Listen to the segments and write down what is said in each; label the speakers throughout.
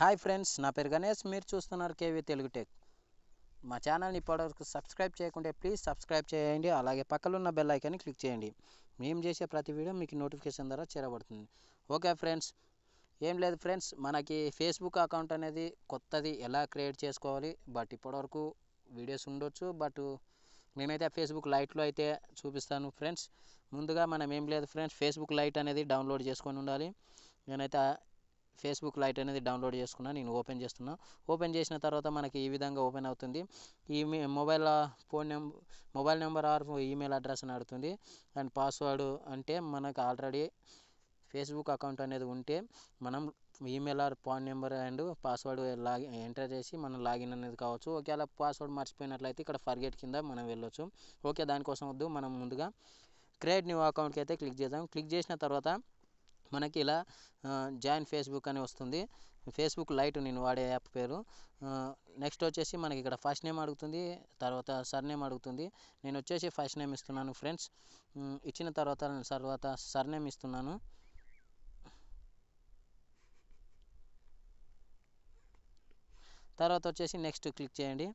Speaker 1: hi friends నా పేరు గణేష్ మీరు చూస్తున్నారు కేవీ తెలుగు టెక్ మా ఛానల్ని ఇప్పటివరకు సబ్స్క్రైబ్ చేయకుంటే ప్లీజ్ సబ్స్క్రైబ్ చేయండి అలాగే ఉన్న బెల్ ఐకాన్ని క్లిక్ చేయండి మేము చేసే ప్రతి వీడియో మీకు నోటిఫికేషన్ ద్వారా చేరబడుతుంది ఓకే ఫ్రెండ్స్ ఏం లేదు ఫ్రెండ్స్ మనకి ఫేస్బుక్ అకౌంట్ అనేది కొత్తది ఎలా క్రియేట్ చేసుకోవాలి బట్ ఇప్పటివరకు వీడియోస్ ఉండొచ్చు బట్ మేమైతే ఫేస్బుక్ లైట్లో అయితే చూపిస్తాను ఫ్రెండ్స్ ముందుగా మనం ఏం లేదు ఫ్రెండ్స్ ఫేస్బుక్ లైట్ అనేది డౌన్లోడ్ చేసుకొని ఉండాలి నేనైతే ఫేస్బుక్ లైట్ అనేది డౌన్లోడ్ చేసుకున్నాను నేను ఓపెన్ చేస్తున్నా ఓపెన్ చేసిన తర్వాత మనకి ఈ విధంగా ఓపెన్ అవుతుంది ఈ mobile phone number mobile number or email address అని అడుగుతుంది అండ్ పాస్వర్డ్ అంటే మనకు ఆల్రెడీ ఫేస్బుక్ అకౌంట్ అనేది ఉంటే మనం email or phone number and password login enter చేసి మనం లాగిన్ అనేది కావచ్చు ఒకవేళ పాస్వర్డ్ మర్చిపోయినట్లయితే ఇక్కడ ఫర్గెట్ కింద మనం వెళ్ళొచ్చు ఓకే దానికోసం వద్దు మనం ముందుగా క్రియేట్ న్యూ అకౌంట్కి అయితే క్లిక్ చేద్దాం క్లిక్ చేసిన తర్వాత మనకి ఇలా జాయిన్ ఫేస్బుక్ అని వస్తుంది ఫేస్బుక్ లైట్ నేను వాడే యాప్ పేరు నెక్స్ట్ వచ్చేసి మనకి ఇక్కడ ఫస్ట్ నేమ్ అడుగుతుంది తర్వాత సర్నేమ్ అడుగుతుంది నేను వచ్చేసి ఫస్ట్ నేమ్ ఇస్తున్నాను ఫ్రెండ్స్ ఇచ్చిన తర్వాత తర్వాత సర్నేమ్ ఇస్తున్నాను తర్వాత వచ్చేసి నెక్స్ట్ క్లిక్ చేయండి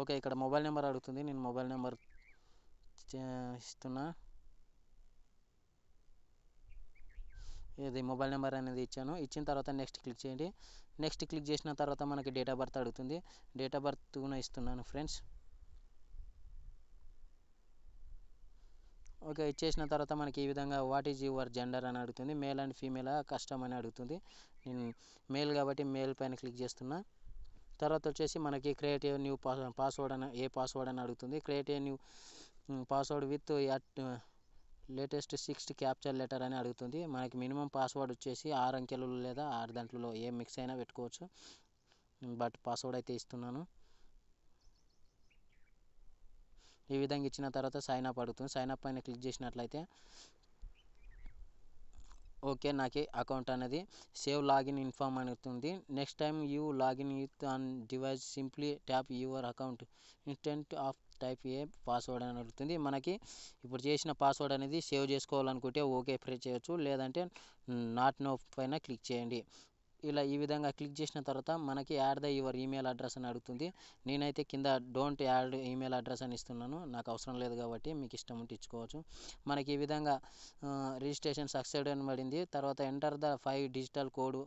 Speaker 1: ఓకే ఇక్కడ మొబైల్ నెంబర్ అడుగుతుంది నేను మొబైల్ నెంబర్ ఇస్తున్నా ఇది మొబైల్ నెంబర్ అనేది ఇచ్చాను ఇచ్చిన తర్వాత నెక్స్ట్ క్లిక్ చేయండి నెక్స్ట్ క్లిక్ చేసిన తర్వాత మనకి డేట్ ఆఫ్ బర్త్ అడుగుతుంది డేట్ ఆఫ్ బర్త్ ఇస్తున్నాను ఫ్రెండ్స్ ఓకే ఇచ్చేసిన తర్వాత మనకి ఈ విధంగా వాట్ ఈజ్ యువర్ జెండర్ అని అడుగుతుంది మేల్ అండ్ ఫీమేల్ కష్టం అని అడుగుతుంది నేను మేల్ కాబట్టి మేల్ పైన క్లిక్ చేస్తున్నా తర్వాత వచ్చేసి మనకి క్రియేటివ్ న్యూ పాస్వర్డ్ అని ఏ పాస్వర్డ్ అని అడుగుతుంది creative new password with latest sixth capture letter అని అడుగుతుంది మనకి మినిమం పాస్వర్డ్ వచ్చేసి ఆరు అంకెలు లేదా ఆరు దాంట్లో ఏం మిక్స్ అయినా పెట్టుకోవచ్చు బట్ పాస్వర్డ్ అయితే ఇస్తున్నాను ఈ విధంగా ఇచ్చిన తర్వాత సైన్ అప్ అడుగుతుంది సైన్ అప్ పైన క్లిక్ చేసినట్లయితే ఓకే నాకు అకౌంట్ అనేది సేవ్ లాగిన్ ఇన్ఫామ్ అడుగుతుంది next time you login youth and device simply tap your account instead type a password అని అడుగుతుంది మనకి ఇప్పుడు చేసిన పాస్వర్డ్ అనేది సేవ్ చేసుకోవాలనుకుంటే ఓకే ప్రెస్ చేయొచ్చు లేదంటే నాట్ నో పైన క్లిక్ చేయండి ఇలా ఈ విధంగా క్లిక్ చేసిన తర్వాత మనకి add the your email address అని అడుగుతుంది నేనైతే కింద డోంట్ యాడ్ ఈమెయిల్ అడ్రస్ అని ఇస్తున్నాను నాకు అవసరం లేదు కాబట్టి మీకు ఇష్టం ఉంటే ఇచ్చుకోవచ్చు మనకి ఈ విధంగా రిజిస్ట్రేషన్ సక్సెడ్ అని పడింది తర్వాత enter the five digital code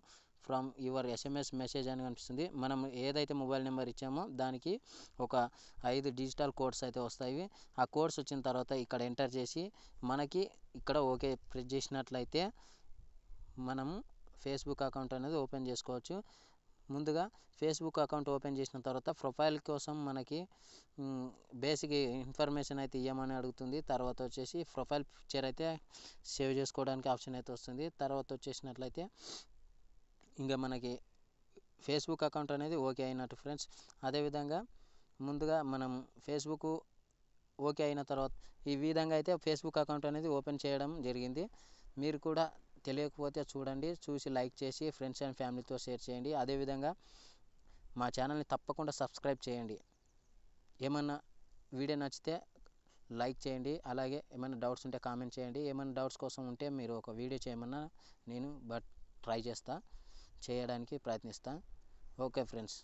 Speaker 1: from your SMS message అని కనిపిస్తుంది మనం ఏదైతే మొబైల్ నెంబర్ ఇచ్చామో దానికి ఒక ఐదు డిజిటల్ కోడ్స్ అయితే వస్తాయి ఆ కోడ్స్ వచ్చిన తర్వాత ఇక్కడ ఎంటర్ చేసి మనకి ఇక్కడ ఓకే ప్రెస్ చేసినట్లయితే మనము ఫేస్బుక్ అకౌంట్ అనేది ఓపెన్ చేసుకోవచ్చు ముందుగా ఫేస్బుక్ అకౌంట్ ఓపెన్ చేసిన తర్వాత ప్రొఫైల్ కోసం మనకి బేసిక్ ఇన్ఫర్మేషన్ అయితే ఇవ్వమని అడుగుతుంది తర్వాత వచ్చేసి ప్రొఫైల్ పిక్చర్ అయితే సేవ్ చేసుకోవడానికి ఆప్షన్ అయితే వస్తుంది తర్వాత వచ్చేసినట్లయితే ఇంకా మనకి ఫేస్బుక్ అకౌంట్ అనేది ఓకే అయినట్టు ఫ్రెండ్స్ అదేవిధంగా ముందుగా మనం ఫేస్బుక్ ఓకే అయిన తర్వాత ఈ విధంగా అయితే ఫేస్బుక్ అకౌంట్ అనేది ఓపెన్ చేయడం జరిగింది మీరు కూడా తెలియకపోతే చూడండి చూసి లైక్ చేసి ఫ్రెండ్స్ అండ్ ఫ్యామిలీతో షేర్ చేయండి అదేవిధంగా మా ఛానల్ని తప్పకుండా సబ్స్క్రైబ్ చేయండి ఏమన్నా వీడియో నచ్చితే లైక్ చేయండి అలాగే ఏమైనా డౌట్స్ ఉంటే కామెంట్ చేయండి ఏమైనా డౌట్స్ కోసం ఉంటే మీరు ఒక వీడియో చేయమన్నా నేను బట్ ట్రై చేస్తా చేయడానికి ప్రయత్నిస్తా ఓకే ఫ్రెండ్స్